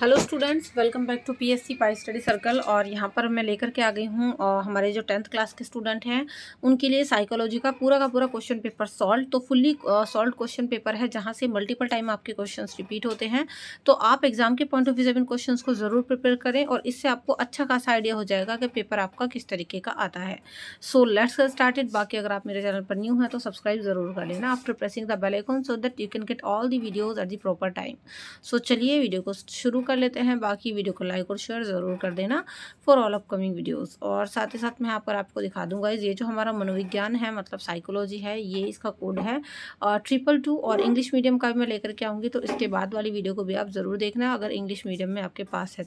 hello students welcome back to PSC Pi study circle और यहाँ पर मैं लेकर के आ गई हूँ हमारे जो टेंथ क्लास के स्टूडेंट हैं उनके लिए साइकोलॉजी का पूरा का पूरा क्वेश्चन पेपर सॉल्व तो फुल्ली सॉल्व क्वेश्चन पेपर है जहाँ से मल्टीपल टाइम आपके क्वेश्चन रिपीट होते हैं तो आप एग्जाम के पॉइंट ऑफ व्यू से इन क्वेश्चन को ज़रूर प्रिपेयर करें और इससे आपको अच्छा खासा आइडिया हो जाएगा कि पेपर आपका किस तरीके का आता है सो लेट्स स्टार्टेड बाकी अगर आप मेरे चैनल पर न्यू हैं तो सब्सक्राइब जरूर कर लेना after pressing the bell icon so that you can get all the videos at the proper time so चलिए वीडियो को शुरू कर लेते हैं बाकी वीडियो को लाइक और शेयर ज़रूर कर देना फॉर ऑल अपकमिंग वीडियोस और साथ ही साथ मैं यहाँ पर आपको दिखा दूंगा ये जो हमारा मनोविज्ञान है मतलब साइकोलॉजी है ये इसका कोड है ट्रिपल टू और इंग्लिश मीडियम का भी मैं लेकर के आऊँगी तो इसके बाद वाली वीडियो को भी आप ज़रूर देखना अगर इंग्लिश मीडियम में आपके पास है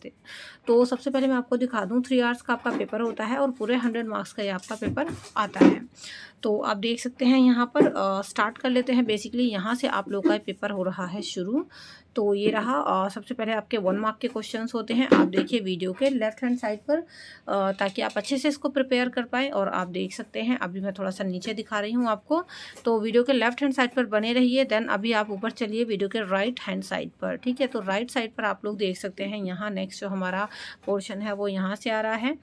तो सबसे पहले मैं आपको दिखा दूँ थ्री आवर्स का आपका पेपर होता है और पूरे हंड्रेड मार्क्स का ये आपका पेपर आता है तो आप देख सकते हैं यहाँ पर स्टार्ट कर लेते हैं बेसिकली यहाँ से आप लोग का पेपर हो रहा है शुरू तो ये रहा आ, सबसे पहले आपके वन मार्क के क्वेश्चंस होते हैं आप देखिए वीडियो के लेफ्ट हैंड साइड पर ताकि आप अच्छे से इसको प्रिपेयर कर पाएँ और आप देख सकते हैं अभी मैं थोड़ा सा नीचे दिखा रही हूँ आपको तो वीडियो के लेफ्ट हैंड साइड पर बने रहिए देन अभी आप ऊपर चलिए वीडियो के राइट हैंड साइड पर ठीक है तो राइट साइड पर आप लोग देख सकते हैं यहाँ नेक्स्ट जो हमारा पोर्शन है वो यहाँ से आ रहा है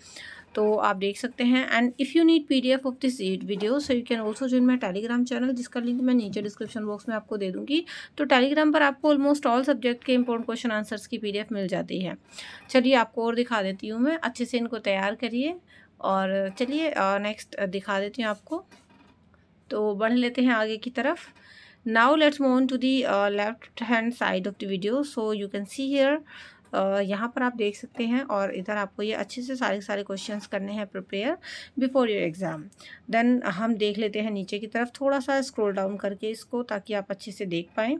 तो आप देख सकते हैं and if you need P D F of this at video so you can also जो माई टेलीग्राम चैनल जिसका लिंक मैं नीचे डिस्क्रिप्शन बॉक्स में आपको दे दूँगी तो टेलीग्राम पर आपको ऑलमोस्ट ऑल सब्जेक्ट के इंपॉर्टेंट क्वेश्चन आंसर्स की पी डी एफ मिल जाती है चलिए आपको और दिखा देती हूँ मैं अच्छे से इनको तैयार करिए और चलिए नेक्स्ट दिखा देती हूँ आपको तो बढ़ लेते हैं आगे की तरफ now let's move to to the uh, left hand side of the video so you can यहाँ पर आप देख सकते हैं और इधर आपको ये अच्छे से सारे सारे क्वेश्चंस करने हैं prepare before your exam then हम देख लेते हैं नीचे की तरफ थोड़ा सा स्क्रोल डाउन करके इसको ताकि आप अच्छे से देख पाएँ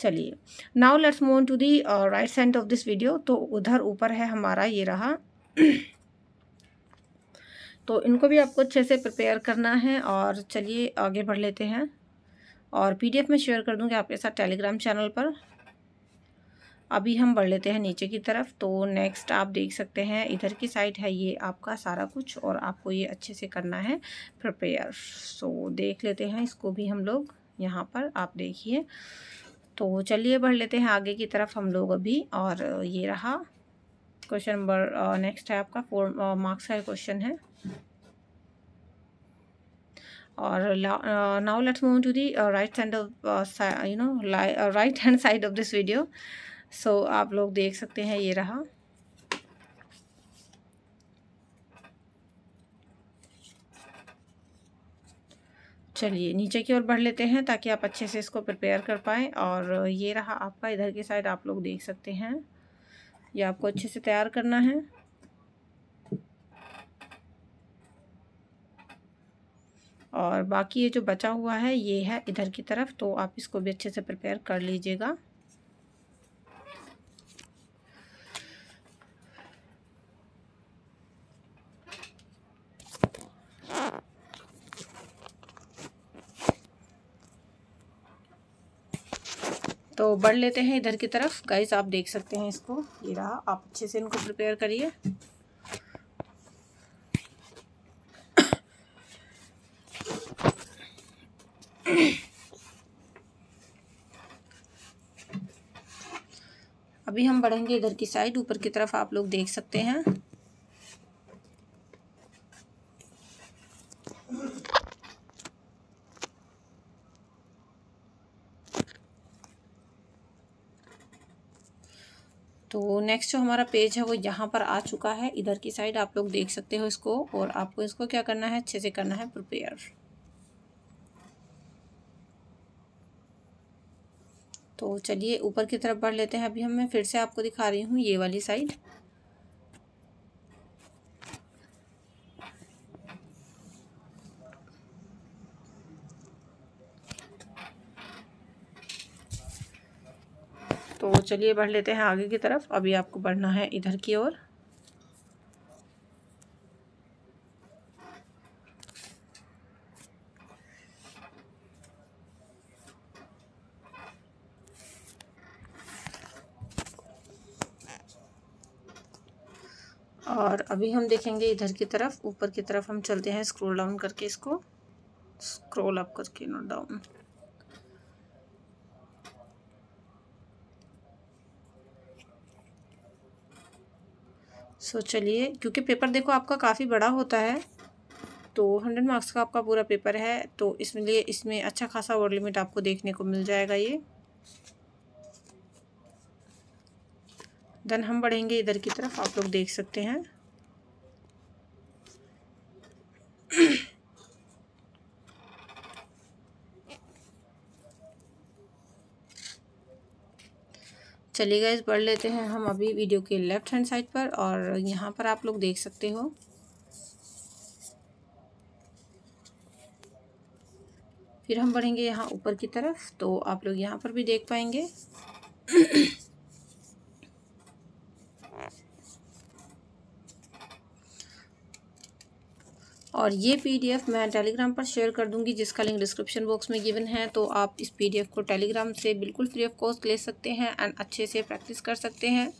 चलिए now let's move to the right side of this video तो उधर ऊपर है हमारा ये रहा तो इनको भी आपको अच्छे से प्रिपेयर करना है और चलिए आगे बढ़ लेते हैं और पीडीएफ में शेयर कर दूंगी आपके साथ टेलीग्राम चैनल पर अभी हम बढ़ लेते हैं नीचे की तरफ तो नेक्स्ट आप देख सकते हैं इधर की साइड है ये आपका सारा कुछ और आपको ये अच्छे से करना है प्रिपेयर सो देख लेते हैं इसको भी हम लोग यहाँ पर आप देखिए तो चलिए बढ़ लेते हैं आगे की तरफ हम लोग अभी और ये रहा क्वेश्चन नंबर नेक्स्ट है आपका फोर मार्क्स का क्वेश्चन है और now let's move to the right hand of you know right hand side of this video so आप लोग देख सकते हैं ये रहा चलिए नीचे की ओर बढ़ लेते हैं ताकि आप अच्छे से इसको प्रिपेयर कर पाएँ और ये रहा आपका इधर की साइड आप लोग देख सकते हैं ये आपको अच्छे से तैयार करना है और बाकी ये जो बचा हुआ है ये है इधर की तरफ तो आप इसको भी अच्छे से प्रिपेयर कर लीजिएगा तो बढ़ लेते हैं इधर की तरफ गाइस आप देख सकते हैं इसको ये रहा आप अच्छे से इनको प्रिपेयर करिए अभी हम बढ़ेंगे इधर की साइड ऊपर की तरफ आप लोग देख सकते हैं तो नेक्स्ट जो हमारा पेज है वो यहाँ पर आ चुका है इधर की साइड आप लोग देख सकते हो इसको और आपको इसको क्या करना है अच्छे से करना है प्रिपेयर तो चलिए ऊपर की तरफ बढ़ लेते हैं अभी हम मैं फिर से आपको दिखा रही हूँ ये वाली साइड तो चलिए बढ़ लेते हैं आगे की तरफ अभी आपको बढ़ना है इधर की ओर और अभी हम देखेंगे इधर की तरफ ऊपर की तरफ हम चलते हैं स्क्रॉल डाउन करके इसको स्क्रॉल अप करके नोट डाउन सो चलिए क्योंकि पेपर देखो आपका काफ़ी बड़ा होता है तो हंड्रेड मार्क्स का आपका पूरा पेपर है तो इसलिए इसमें अच्छा खासा वर्ड लिमिट आपको देखने को मिल जाएगा ये देन हम बढ़ेंगे इधर की तरफ आप लोग देख सकते हैं चलिए इस पढ़ लेते हैं हम अभी वीडियो के लेफ्ट हैंड साइड पर और यहाँ पर आप लोग देख सकते हो फिर हम बढ़ेंगे यहाँ ऊपर की तरफ तो आप लोग यहाँ पर भी देख पाएंगे और ये पीडीएफ मैं टेलीग्राम पर शेयर कर दूंगी जिसका लिंक डिस्क्रिप्शन बॉक्स में गिवन है तो आप इस पीडीएफ को टेलीग्राम से बिल्कुल फ्री ऑफ कॉस्ट ले सकते हैं एंड अच्छे से प्रैक्टिस कर सकते हैं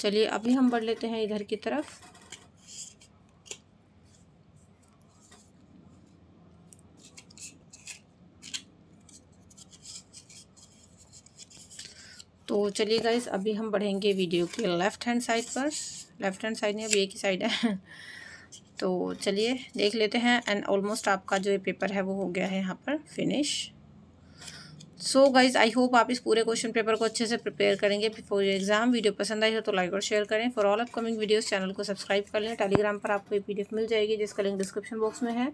चलिए अभी हम बढ़ लेते हैं इधर की तरफ तो चलिए गाइस अभी हम बढ़ेंगे वीडियो के लेफ़्ट हैंड साइड पर लेफ़्ट हैंड साइड नहीं अभी एक ही साइड है तो चलिए देख लेते हैं एंड ऑलमोस्ट आपका जो ये पेपर है वो हो गया है यहाँ पर finish so guys I hope आप इस पूरे क्वेश्चन पेपर को अच्छे से प्रिपेयर करेंगे बिफोर योर एग्जाम वीडियो पसंद आई हो तो लाइक और शेयर करें for all upcoming videos channel को सब्सक्राइब कर लें टेलीग्राम पर आपको ये पीडीएफ मिल जाएगी जिसका लिंक डिस्क्रिप्शन बॉक्स में है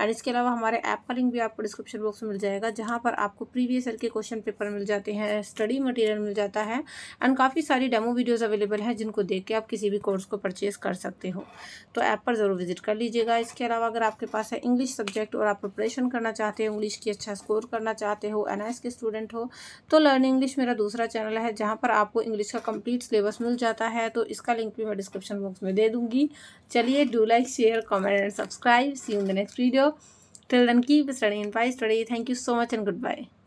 एंड इसके अलावा हमारे ऐप का लिंक भी आपको डिस्क्रिप्शन बॉक्स में मिल जाएगा जहाँ पर आपको प्रीवियस ईयर के क्वेश्चन पेपर मिल जाते हैं स्टडी मटीरियल मिल जाता है एंड काफ़ी सारी डेमो वीडियोज़ अवेलेबल हैं जिनको देख के आप किसी भी कोर्स को परचेज कर सकते हो तो ऐप पर ज़रूर विजिट कर लीजिएगा इसके अलावा अगर आपके पास है इंग्लिश सब्जेक्ट और आप प्रिपरेशन करना चाहते हो इंग्लिश की अच्छा स्कोर करना चाहते हो एन के स्टूडेंट हो तो लर्न इंग्लिश मेरा दूसरा चैनल है जहाँ पर आपको इंग्लिश का कंप्लीट सिलेबस मिल जाता है तो इसका लिंक भी मैं डिस्क्रिप्शन बॉक्स में दे दूँगी चलिए do like share comment and subscribe see in the next video till then keep studying Pi study thank you so much and good bye